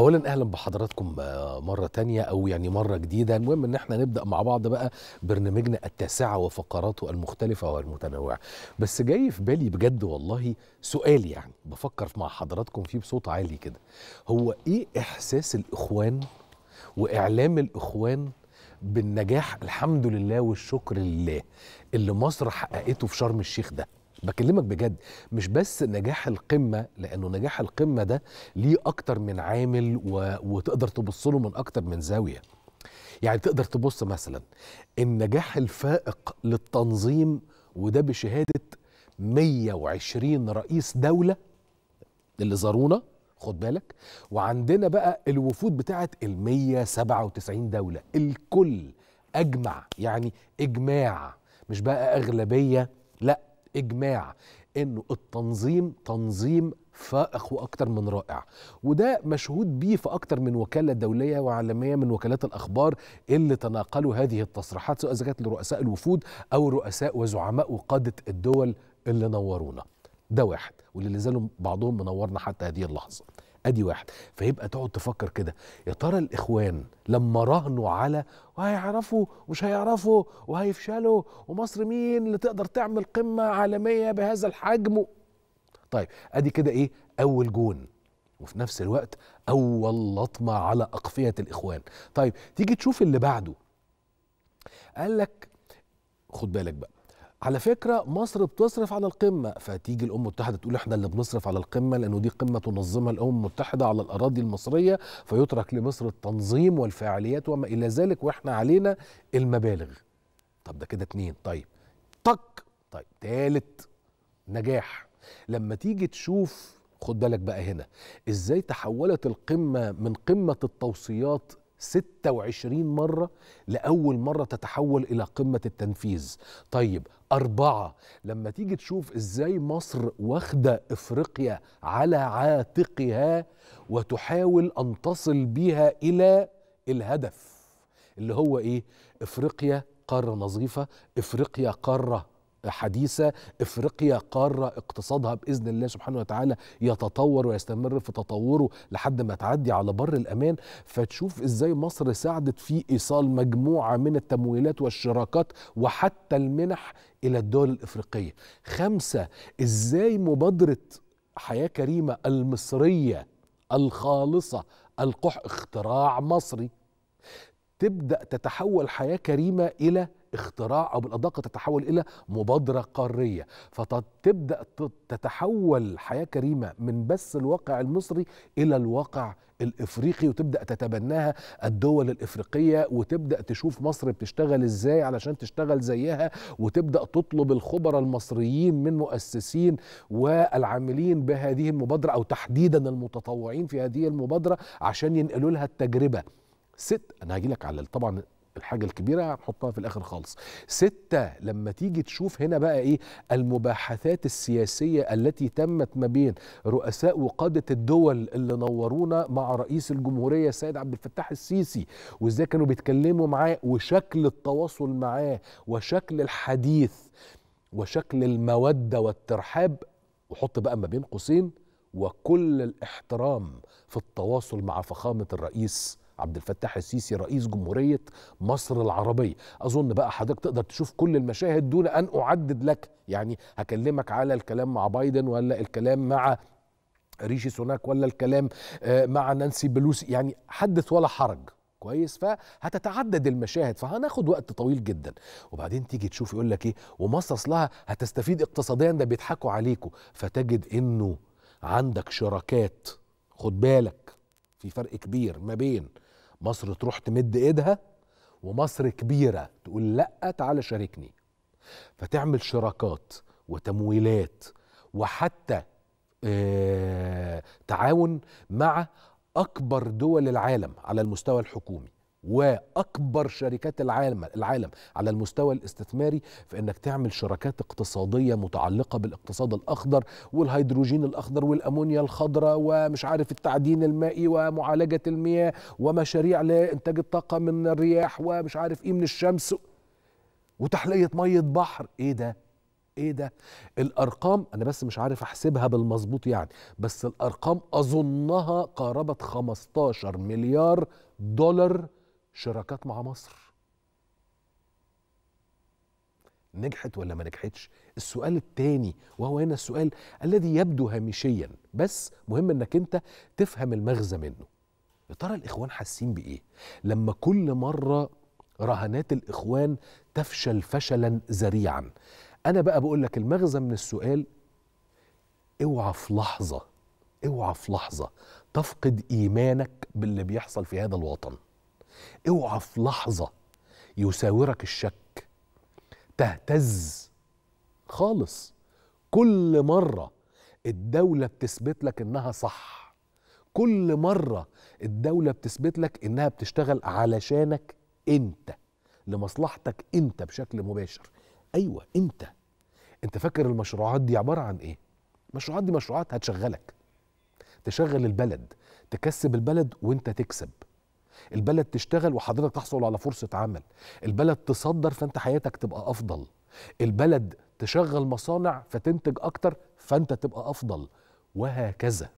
اولا اهلا بحضراتكم آه، مره تانية او يعني مره جديده المهم ان احنا نبدا مع بعض بقى برنامجنا التاسعه وفقراته المختلفه والمتنوعه بس جاي في بالي بجد والله سؤال يعني بفكر مع حضراتكم فيه بصوت عالي كده هو ايه احساس الاخوان واعلام الاخوان بالنجاح الحمد لله والشكر لله اللي مصر حققته في شرم الشيخ ده بكلمك بجد مش بس نجاح القمه لانه نجاح القمه ده ليه اكتر من عامل و... وتقدر تبص له من اكتر من زاويه يعني تقدر تبص مثلا النجاح الفائق للتنظيم وده بشهاده 120 رئيس دوله اللي زارونا خد بالك وعندنا بقى الوفود بتاعه ال 197 دوله الكل اجمع يعني اجماع مش بقى اغلبيه لا اجماع انه التنظيم تنظيم فائق واكثر من رائع وده مشهود بيه في اكثر من وكاله دوليه وعالميه من وكالات الاخبار اللي تناقلوا هذه التصريحات سواء كانت لرؤساء الوفود او رؤساء وزعماء وقاده الدول اللي نورونا ده واحد واللي لازالوا بعضهم منورنا حتى هذه اللحظه ادي واحد فيبقى تقعد تفكر كده يا ترى الاخوان لما راهنوا على وهيعرفوا ومش هيعرفوا وهيفشلوا ومصر مين اللي تقدر تعمل قمه عالميه بهذا الحجم طيب ادي كده ايه اول جون وفي نفس الوقت اول لطمه على اقفيه الاخوان طيب تيجي تشوف اللي بعده قال لك خد بالك بقى على فكره مصر بتصرف على القمه فتيجي الامم المتحده تقول احنا اللي بنصرف على القمه لانه دي قمه تنظمها الامم المتحده على الاراضي المصريه فيترك لمصر التنظيم والفعاليات وما الى ذلك واحنا علينا المبالغ طب ده كده اتنين طيب طق طيب تالت نجاح لما تيجي تشوف خد بالك بقى هنا ازاي تحولت القمه من قمه التوصيات 26 مرة لأول مرة تتحول إلى قمة التنفيذ طيب أربعة لما تيجي تشوف إزاي مصر واخدة إفريقيا على عاتقها وتحاول أن تصل بها إلى الهدف اللي هو إيه إفريقيا قارة نظيفة إفريقيا قارة حديثة إفريقيا قارة اقتصادها بإذن الله سبحانه وتعالى يتطور ويستمر في تطوره لحد ما تعدي على بر الأمان فتشوف إزاي مصر ساعدت في إيصال مجموعة من التمويلات والشراكات وحتى المنح إلى الدول الإفريقية خمسة إزاي مبادرة حياة كريمة المصرية الخالصة القح اختراع مصري تبدأ تتحول حياة كريمة إلى اختراع او بالادق تتحول الى مبادره قاريه فتبدا تتحول حياه كريمه من بس الواقع المصري الى الواقع الافريقي وتبدا تتبناها الدول الافريقيه وتبدا تشوف مصر بتشتغل ازاي علشان تشتغل زيها وتبدا تطلب الخبراء المصريين من مؤسسين والعاملين بهذه المبادره او تحديدا المتطوعين في هذه المبادره عشان ينقلوا لها التجربه ست انا هاجي لك على طبعا الحاجه الكبيره هنحطها في الاخر خالص ستة لما تيجي تشوف هنا بقى ايه المباحثات السياسيه التي تمت ما بين رؤساء وقاده الدول اللي نورونا مع رئيس الجمهوريه السيد عبد الفتاح السيسي وازاي كانوا بيتكلموا معاه وشكل التواصل معاه وشكل الحديث وشكل الموده والترحاب وحط بقى ما بين قوسين وكل الاحترام في التواصل مع فخامه الرئيس عبد الفتاح السيسي رئيس جمهورية مصر العربية أظن بقى حضرتك تقدر تشوف كل المشاهد دون أن أعدد لك يعني هكلمك على الكلام مع بايدن ولا الكلام مع ريشي سوناك ولا الكلام آه، مع نانسي بلوسي يعني حدث ولا حرج كويس فهتتعدد المشاهد فهناخد وقت طويل جدا وبعدين تيجي تشوف يقول لك ايه ومصر اصلها هتستفيد اقتصاديا ده بيضحكوا عليكوا فتجد انه عندك شراكات خد بالك في فرق كبير ما بين مصر تروح تمد ايدها ومصر كبيره تقول لا تعال شاركني فتعمل شراكات وتمويلات وحتى آه، تعاون مع اكبر دول العالم على المستوى الحكومي واكبر شركات العالم العالم على المستوى الاستثماري في انك تعمل شراكات اقتصاديه متعلقه بالاقتصاد الاخضر والهيدروجين الاخضر والامونيا الخضراء ومش عارف التعدين المائي ومعالجه المياه ومشاريع لانتاج الطاقه من الرياح ومش عارف ايه من الشمس وتحليه ميه بحر ايه ده ايه ده الارقام انا بس مش عارف احسبها بالمظبوط يعني بس الارقام اظنها قاربت 15 مليار دولار شراكات مع مصر نجحت ولا ما نجحتش السؤال الثاني وهو هنا السؤال الذي يبدو هامشيا بس مهم انك انت تفهم المغزى منه يا ترى الاخوان حاسين بايه لما كل مره رهانات الاخوان تفشل فشلا ذريعا انا بقى بقول لك المغزى من السؤال اوعى في لحظه اوعى في لحظه تفقد ايمانك باللي بيحصل في هذا الوطن اوعى في لحظه يساورك الشك تهتز خالص كل مره الدوله بتثبت لك انها صح كل مره الدوله بتثبت لك انها بتشتغل علشانك انت لمصلحتك انت بشكل مباشر ايوه انت انت فاكر المشروعات دي عباره عن ايه المشروعات دي مشروعات هتشغلك تشغل البلد تكسب البلد وانت تكسب البلد تشتغل وحضرتك تحصل على فرصه عمل البلد تصدر فانت حياتك تبقى افضل البلد تشغل مصانع فتنتج اكتر فانت تبقى افضل وهكذا